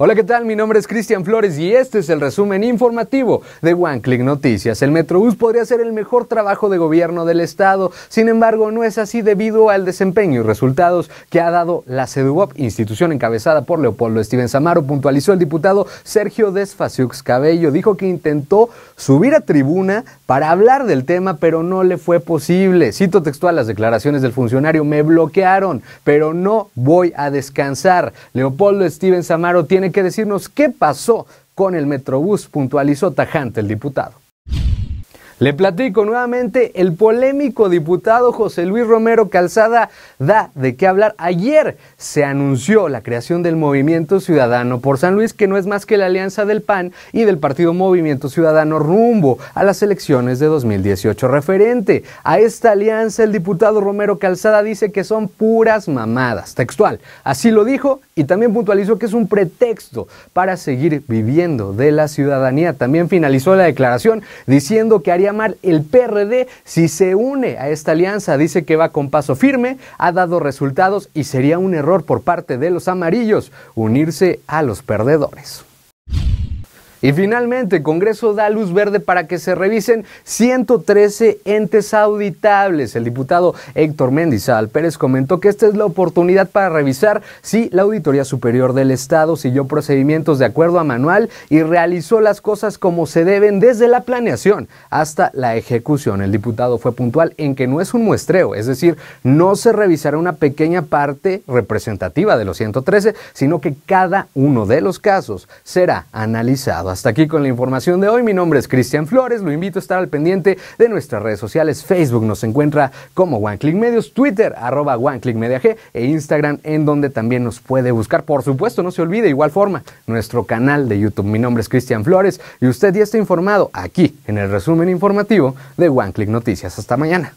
Hola, ¿qué tal? Mi nombre es Cristian Flores y este es el resumen informativo de One Click Noticias. El Metrobús podría ser el mejor trabajo de gobierno del Estado, sin embargo, no es así debido al desempeño y resultados que ha dado la CEDUOP, institución encabezada por Leopoldo Steven Samaro, puntualizó el diputado Sergio Desfaciux Cabello. Dijo que intentó subir a tribuna para hablar del tema, pero no le fue posible. Cito textual las declaraciones del funcionario: me bloquearon, pero no voy a descansar. Leopoldo Steven Samaro tiene hay que decirnos qué pasó con el Metrobús, puntualizó tajante el diputado. Le platico nuevamente, el polémico diputado José Luis Romero Calzada da de qué hablar. Ayer se anunció la creación del Movimiento Ciudadano por San Luis, que no es más que la alianza del PAN y del Partido Movimiento Ciudadano rumbo a las elecciones de 2018. Referente a esta alianza, el diputado Romero Calzada dice que son puras mamadas, textual. Así lo dijo y también puntualizó que es un pretexto para seguir viviendo de la ciudadanía. También finalizó la declaración diciendo que haría llamar el PRD si se une a esta alianza. Dice que va con paso firme, ha dado resultados y sería un error por parte de los amarillos unirse a los perdedores. Y finalmente, el Congreso da luz verde para que se revisen 113 entes auditables. El diputado Héctor Mendizal Pérez comentó que esta es la oportunidad para revisar si la Auditoría Superior del Estado siguió procedimientos de acuerdo a manual y realizó las cosas como se deben desde la planeación hasta la ejecución. El diputado fue puntual en que no es un muestreo, es decir, no se revisará una pequeña parte representativa de los 113, sino que cada uno de los casos será analizado hasta aquí con la información de hoy. Mi nombre es Cristian Flores. Lo invito a estar al pendiente de nuestras redes sociales. Facebook nos encuentra como OneClick Medios, Twitter arroba OneClick Media e Instagram en donde también nos puede buscar. Por supuesto, no se olvide igual forma nuestro canal de YouTube. Mi nombre es Cristian Flores y usted ya está informado aquí en el resumen informativo de OneClick Noticias. Hasta mañana.